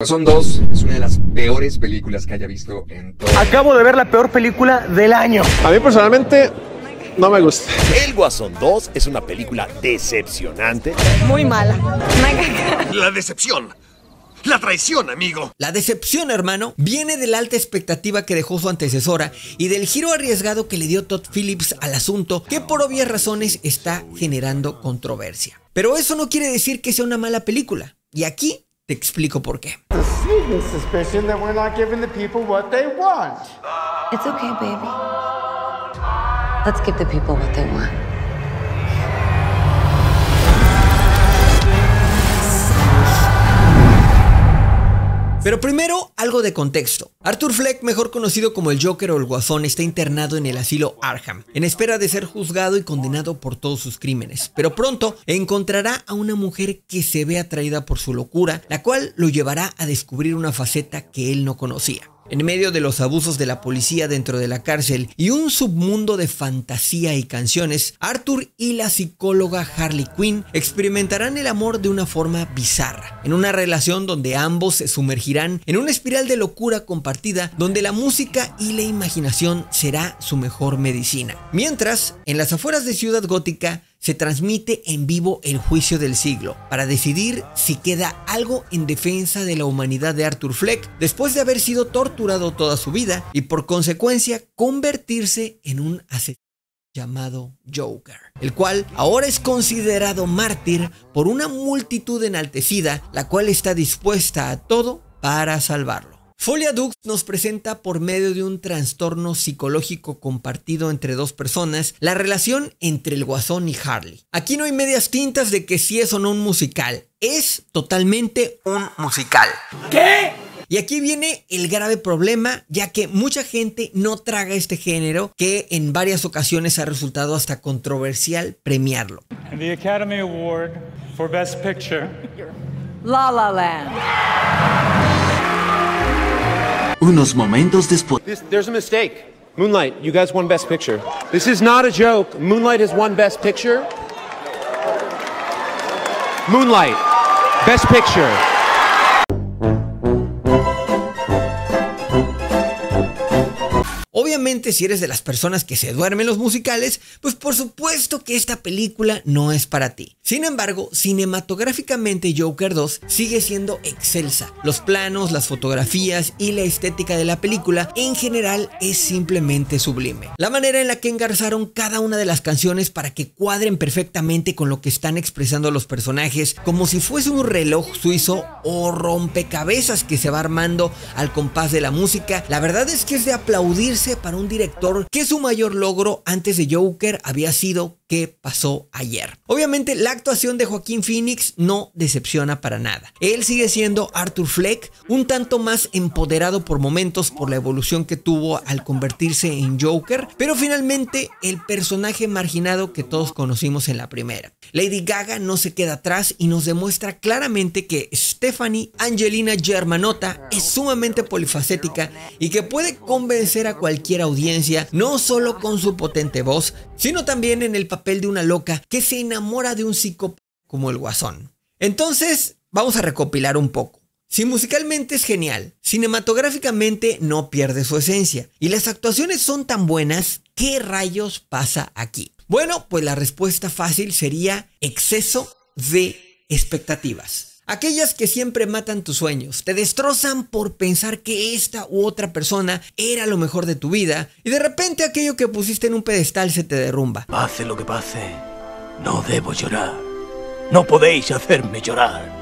Guasón 2 es una de las peores películas que haya visto en todo. Acabo de ver la peor película del año. A mí personalmente no me gusta. El Guasón 2 es una película decepcionante. Muy mala. La decepción. La traición, amigo. La decepción, hermano, viene de la alta expectativa que dejó su antecesora y del giro arriesgado que le dio Todd Phillips al asunto, que por obvias razones está generando controversia. Pero eso no quiere decir que sea una mala película. Y aquí te explico por qué. It's okay, baby. Let's give the people what they want. Pero primero, algo de contexto. Arthur Fleck, mejor conocido como el Joker o el Guasón, está internado en el asilo Arham, en espera de ser juzgado y condenado por todos sus crímenes. Pero pronto encontrará a una mujer que se ve atraída por su locura, la cual lo llevará a descubrir una faceta que él no conocía en medio de los abusos de la policía dentro de la cárcel y un submundo de fantasía y canciones, Arthur y la psicóloga Harley Quinn experimentarán el amor de una forma bizarra, en una relación donde ambos se sumergirán en una espiral de locura compartida donde la música y la imaginación será su mejor medicina. Mientras, en las afueras de Ciudad Gótica, se transmite en vivo el juicio del siglo, para decidir si queda algo en defensa de la humanidad de Arthur Fleck, después de haber sido torturado toda su vida y por consecuencia convertirse en un asesino llamado Joker, el cual ahora es considerado mártir por una multitud enaltecida, la cual está dispuesta a todo para salvarlo. Folia Dux nos presenta por medio de un trastorno psicológico compartido entre dos personas la relación entre el guasón y Harley. Aquí no hay medias tintas de que si es o no un musical. Es totalmente un musical. ¿Qué? Y aquí viene el grave problema, ya que mucha gente no traga este género, que en varias ocasiones ha resultado hasta controversial premiarlo. The Academy Award for Best Picture. La La Land. Unos momentos después. This, there's a mistake. Moonlight, you guys won Best Picture. This is not a joke. Moonlight has won Best Picture. Moonlight, Best Picture. si eres de las personas que se duermen los musicales, pues por supuesto que esta película no es para ti. Sin embargo, cinematográficamente Joker 2 sigue siendo excelsa. Los planos, las fotografías y la estética de la película en general es simplemente sublime. La manera en la que engarzaron cada una de las canciones para que cuadren perfectamente con lo que están expresando los personajes, como si fuese un reloj suizo o rompecabezas que se va armando al compás de la música, la verdad es que es de aplaudirse para un director que su mayor logro antes de Joker había sido Qué pasó ayer. Obviamente la actuación de Joaquín Phoenix no decepciona para nada. Él sigue siendo Arthur Fleck, un tanto más empoderado por momentos por la evolución que tuvo al convertirse en Joker, pero finalmente el personaje marginado que todos conocimos en la primera. Lady Gaga no se queda atrás y nos demuestra claramente que Stephanie Angelina Germanota es sumamente polifacética y que puede convencer a cualquier audiencia no solo con su potente voz, sino también en el papel de una loca que se enamora de un psicópata como el guasón. Entonces, vamos a recopilar un poco. Si musicalmente es genial, cinematográficamente no pierde su esencia y las actuaciones son tan buenas, ¿qué rayos pasa aquí? Bueno, pues la respuesta fácil sería exceso de expectativas. Aquellas que siempre matan tus sueños, te destrozan por pensar que esta u otra persona era lo mejor de tu vida y de repente aquello que pusiste en un pedestal se te derrumba. Pase lo que pase, no debo llorar. No podéis hacerme llorar.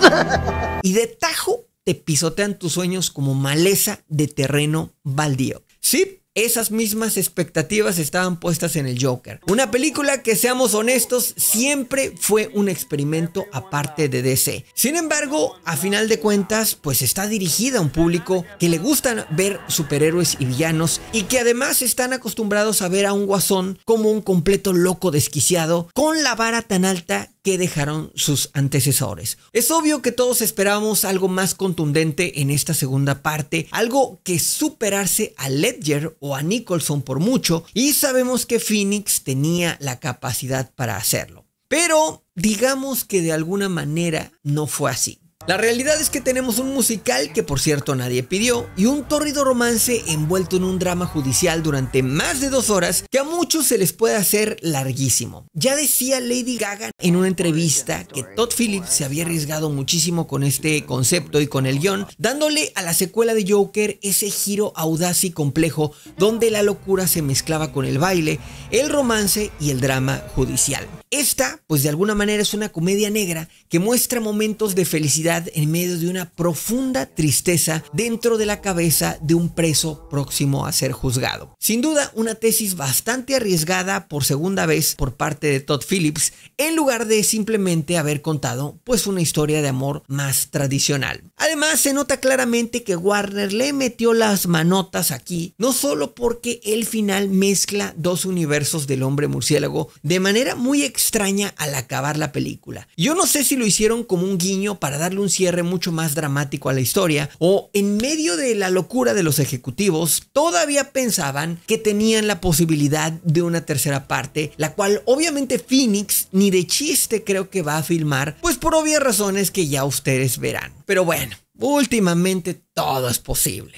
Y de tajo te pisotean tus sueños como maleza de terreno baldío. Sí, esas mismas expectativas estaban puestas en el Joker. Una película que, seamos honestos, siempre fue un experimento aparte de DC. Sin embargo, a final de cuentas, pues está dirigida a un público que le gustan ver superhéroes y villanos y que además están acostumbrados a ver a un guasón como un completo loco desquiciado con la vara tan alta que dejaron sus antecesores. Es obvio que todos esperábamos algo más contundente en esta segunda parte, algo que superarse a Ledger o a Nicholson por mucho, y sabemos que Phoenix tenía la capacidad para hacerlo. Pero digamos que de alguna manera no fue así. La realidad es que tenemos un musical que por cierto nadie pidió y un tórrido romance envuelto en un drama judicial durante más de dos horas que a muchos se les puede hacer larguísimo. Ya decía Lady Gaga en una entrevista que Todd Phillips se había arriesgado muchísimo con este concepto y con el guión, dándole a la secuela de Joker ese giro audaz y complejo donde la locura se mezclaba con el baile, el romance y el drama judicial. Esta, pues de alguna manera es una comedia negra que muestra momentos de felicidad en medio de una profunda tristeza dentro de la cabeza de un preso próximo a ser juzgado. Sin duda, una tesis bastante arriesgada por segunda vez por parte de Todd Phillips, en lugar de simplemente haber contado pues una historia de amor más tradicional. Además, se nota claramente que Warner le metió las manotas aquí, no solo porque el final mezcla dos universos del hombre murciélago de manera muy extraña, extraña al acabar la película. Yo no sé si lo hicieron como un guiño para darle un cierre mucho más dramático a la historia o en medio de la locura de los ejecutivos todavía pensaban que tenían la posibilidad de una tercera parte, la cual obviamente Phoenix ni de chiste creo que va a filmar, pues por obvias razones que ya ustedes verán. Pero bueno, últimamente todo es posible.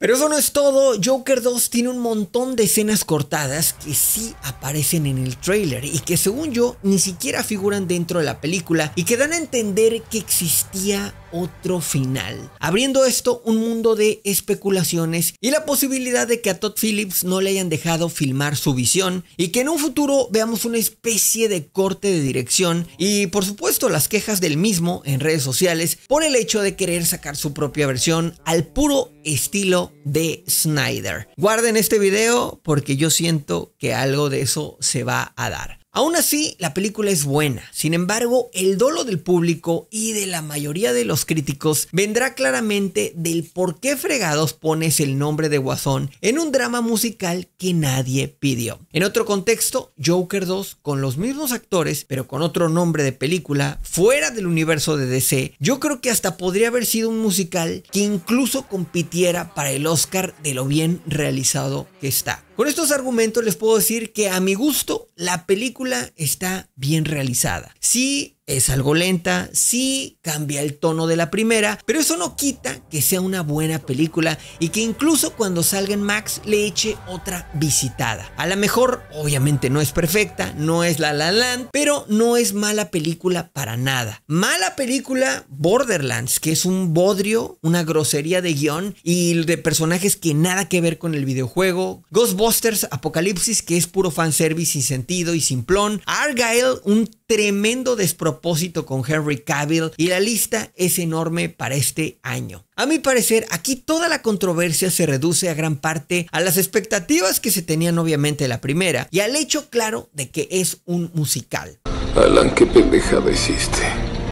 Pero eso no es todo, Joker 2 tiene un montón de escenas cortadas que sí aparecen en el trailer y que según yo ni siquiera figuran dentro de la película y que dan a entender que existía otro final, abriendo esto un mundo de especulaciones y la posibilidad de que a Todd Phillips no le hayan dejado filmar su visión y que en un futuro veamos una especie de corte de dirección y por supuesto las quejas del mismo en redes sociales por el hecho de querer sacar su propia versión al puro estilo de Snyder. Guarden este video porque yo siento que algo de eso se va a dar. Aún así, la película es buena. Sin embargo, el dolo del público y de la mayoría de los críticos vendrá claramente del por qué fregados pones el nombre de Guasón en un drama musical que nadie pidió. En otro contexto, Joker 2, con los mismos actores, pero con otro nombre de película, fuera del universo de DC, yo creo que hasta podría haber sido un musical que incluso compitiera para el Oscar de lo bien realizado que está. Con estos argumentos les puedo decir que a mi gusto la película está bien realizada. Sí es algo lenta, sí cambia el tono de la primera, pero eso no quita que sea una buena película y que incluso cuando salga en Max le eche otra visitada. A lo mejor, obviamente no es perfecta, no es La La Land, pero no es mala película para nada. Mala película Borderlands, que es un bodrio, una grosería de guión y de personajes que nada que ver con el videojuego. Ghostbusters Apocalipsis, que es puro fanservice sin sentido y simplón. Argyle, un tremendo despropósito con Henry Cavill y la lista es enorme para este año. A mi parecer, aquí toda la controversia se reduce a gran parte a las expectativas que se tenían obviamente la primera y al hecho claro de que es un musical. Alan, qué pendejada hiciste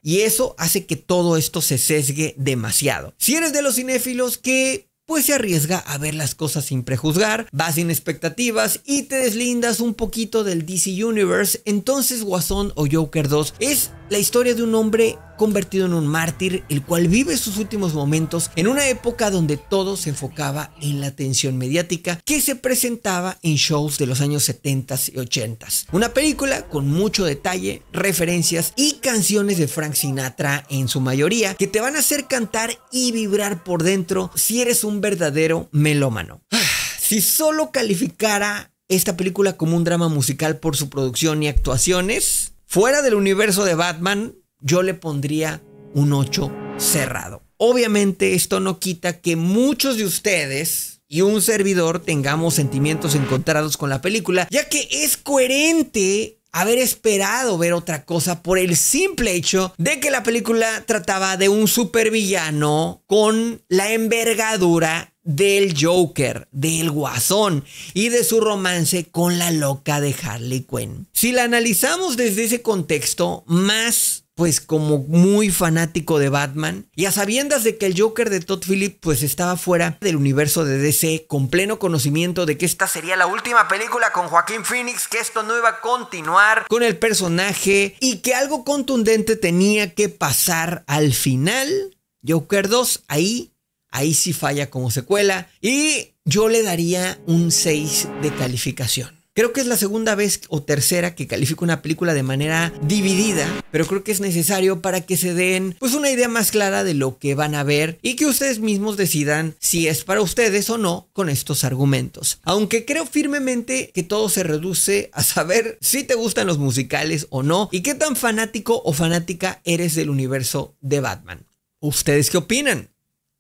y eso hace que todo esto se sesgue demasiado. Si eres de los cinéfilos que pues se arriesga a ver las cosas sin prejuzgar, vas sin expectativas y te deslindas un poquito del DC Universe. Entonces Guasón o Joker 2 es la historia de un hombre convertido en un mártir, el cual vive sus últimos momentos en una época donde todo se enfocaba en la atención mediática que se presentaba en shows de los años 70 y 80. Una película con mucho detalle, referencias y canciones de Frank Sinatra en su mayoría que te van a hacer cantar y vibrar por dentro si eres un verdadero melómano. Ah, si solo calificara esta película como un drama musical por su producción y actuaciones, fuera del universo de Batman, yo le pondría un 8 cerrado. Obviamente esto no quita que muchos de ustedes y un servidor tengamos sentimientos encontrados con la película, ya que es coherente haber esperado ver otra cosa por el simple hecho de que la película trataba de un supervillano con la envergadura del Joker, del Guasón y de su romance con la loca de Harley Quinn. Si la analizamos desde ese contexto, más pues como muy fanático de Batman y a sabiendas de que el Joker de Todd Phillips pues estaba fuera del universo de DC con pleno conocimiento de que esta sería la última película con Joaquín Phoenix, que esto no iba a continuar con el personaje y que algo contundente tenía que pasar al final. Joker 2 ahí ahí sí falla como secuela y yo le daría un 6 de calificación. Creo que es la segunda vez o tercera que califico una película de manera dividida, pero creo que es necesario para que se den pues una idea más clara de lo que van a ver y que ustedes mismos decidan si es para ustedes o no con estos argumentos. Aunque creo firmemente que todo se reduce a saber si te gustan los musicales o no y qué tan fanático o fanática eres del universo de Batman. ¿Ustedes qué opinan?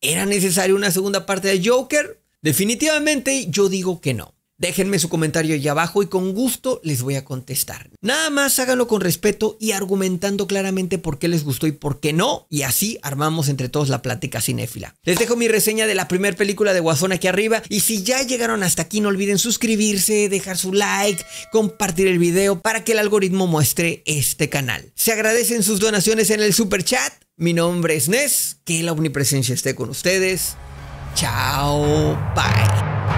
¿Era necesaria una segunda parte de Joker? Definitivamente yo digo que no. Déjenme su comentario ahí abajo y con gusto les voy a contestar. Nada más háganlo con respeto y argumentando claramente por qué les gustó y por qué no. Y así armamos entre todos la plática cinéfila. Les dejo mi reseña de la primera película de Guasón aquí arriba. Y si ya llegaron hasta aquí, no olviden suscribirse, dejar su like, compartir el video para que el algoritmo muestre este canal. Se agradecen sus donaciones en el super chat. Mi nombre es Nes. Que la omnipresencia esté con ustedes. Chao. Bye.